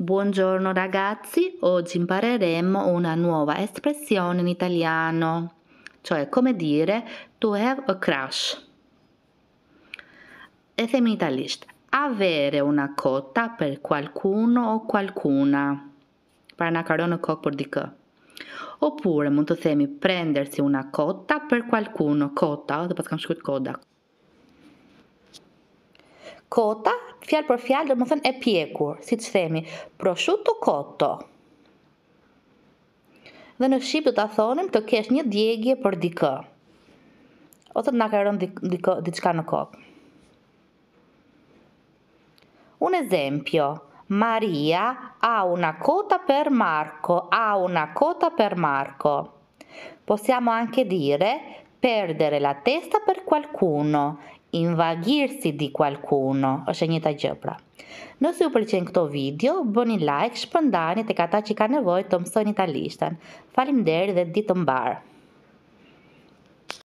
Buongiorno ragazzi, oggi impareremo una nuova espressione in italiano, cioè come dire to have a crush. È femminilist, avere una cotta per qualcuno o qualcuna. Per una carona copor di che. Oppure, molto semi, prendersi una cotta per qualcuno, cotta, dopo che coda. Kota, fjalë për fjalë, do të thonë e pjekur, siç themi, prosciutto cotto. Dhe në shqip do ta thonim të kesh një djegje për dikë. Ose na ka rënë dikë diçka në kokë. Un esempio. Maria ha una cota per Marco, ha una cota per Marco. Possiamo anche dire perdere la testa per qualcuno invagir si di qualcuno, është e njëta gjë pra. Nëse ju pëlqen këto video, bëni like, shpëndani tek ata që kanë nevojë të mësojnë Falim Faleminderit dhe ditë të mbarë.